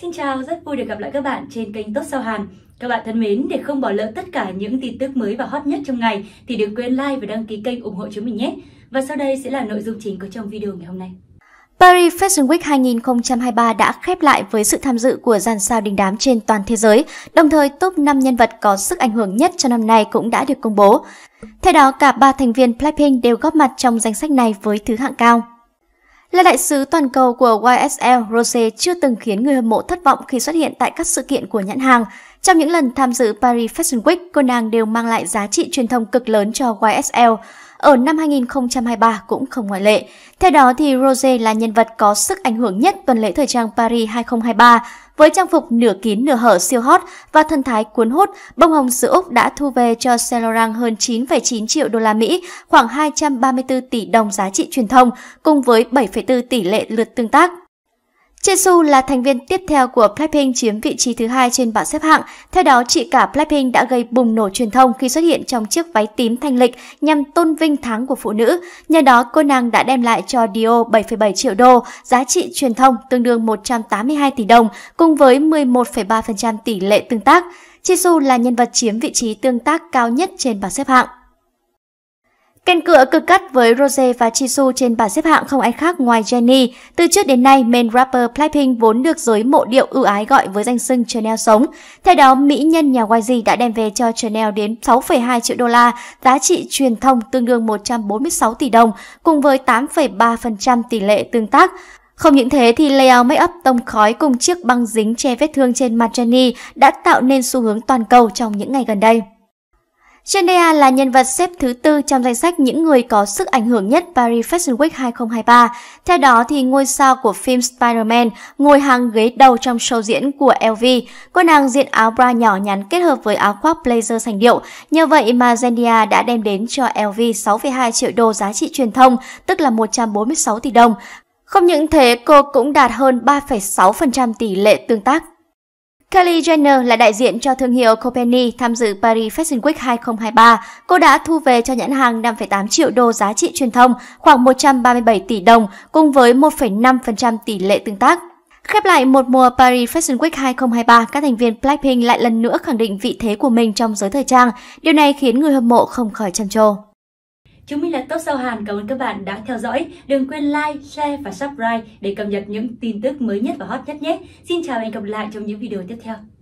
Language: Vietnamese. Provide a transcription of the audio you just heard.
Xin chào, rất vui được gặp lại các bạn trên kênh Tốt Sao Hàn. Các bạn thân mến, để không bỏ lỡ tất cả những tin tức mới và hot nhất trong ngày thì đừng quên like và đăng ký kênh ủng hộ chúng mình nhé. Và sau đây sẽ là nội dung chính có trong video ngày hôm nay. Paris Fashion Week 2023 đã khép lại với sự tham dự của dàn sao đình đám trên toàn thế giới, đồng thời top 5 nhân vật có sức ảnh hưởng nhất cho năm nay cũng đã được công bố. Theo đó, cả ba thành viên Blackpink đều góp mặt trong danh sách này với thứ hạng cao. Là đại sứ toàn cầu của YSL, Rose chưa từng khiến người hâm mộ thất vọng khi xuất hiện tại các sự kiện của nhãn hàng. Trong những lần tham dự Paris Fashion Week, cô nàng đều mang lại giá trị truyền thông cực lớn cho YSL ở năm 2023 cũng không ngoại lệ. Theo đó thì Rose là nhân vật có sức ảnh hưởng nhất tuần lễ thời trang Paris 2023 với trang phục nửa kín nửa hở siêu hot và thân thái cuốn hút, bông hồng xứ Úc đã thu về cho Saint Laurent hơn 9,9 triệu đô la Mỹ, khoảng 234 tỷ đồng giá trị truyền thông cùng với 7,4 tỷ lệ lượt tương tác. Jisoo là thành viên tiếp theo của Blackpink chiếm vị trí thứ hai trên bảng xếp hạng. Theo đó, chị cả Blackpink đã gây bùng nổ truyền thông khi xuất hiện trong chiếc váy tím thanh lịch nhằm tôn vinh tháng của phụ nữ. Nhờ đó, cô nàng đã đem lại cho Dio 7,7 triệu đô, giá trị truyền thông tương đương 182 tỷ đồng, cùng với 11,3% tỷ lệ tương tác. Jisoo là nhân vật chiếm vị trí tương tác cao nhất trên bảng xếp hạng. Kèn cửa cực cắt với Rose và Chisu trên bảng xếp hạng không ai khác ngoài Jennie. Từ trước đến nay, main rapper Blackpink vốn được giới mộ điệu ưu ái gọi với danh xưng Chanel sống. Theo đó, mỹ nhân nhà YG đã đem về cho Chanel đến 6,2 triệu đô la, giá trị truyền thông tương đương 146 tỷ đồng, cùng với 8,3% tỷ lệ tương tác. Không những thế thì layout make up tông khói cùng chiếc băng dính che vết thương trên mặt Jennie đã tạo nên xu hướng toàn cầu trong những ngày gần đây. Zendaya là nhân vật xếp thứ tư trong danh sách những người có sức ảnh hưởng nhất Paris Fashion Week 2023. Theo đó, thì ngôi sao của phim Spider-Man ngồi hàng ghế đầu trong show diễn của LV. Cô nàng diện áo bra nhỏ nhắn kết hợp với áo khoác blazer sành điệu. Nhờ vậy mà Zendaya đã đem đến cho LV 6,2 triệu đô giá trị truyền thông, tức là 146 tỷ đồng. Không những thế, cô cũng đạt hơn 3,6% tỷ lệ tương tác Kylie Jenner là đại diện cho thương hiệu Copenhagen tham dự Paris Fashion Week 2023. Cô đã thu về cho nhãn hàng 5,8 triệu đô giá trị truyền thông, khoảng 137 tỷ đồng, cùng với 1,5% tỷ lệ tương tác. Khép lại một mùa Paris Fashion Week 2023, các thành viên Blackpink lại lần nữa khẳng định vị thế của mình trong giới thời trang. Điều này khiến người hâm mộ không khỏi trầm trồ. Chúng mình là Top Sao Hàn. Cảm ơn các bạn đã theo dõi. Đừng quên like, share và subscribe để cập nhật những tin tức mới nhất và hot nhất nhé. Xin chào và hẹn gặp lại trong những video tiếp theo.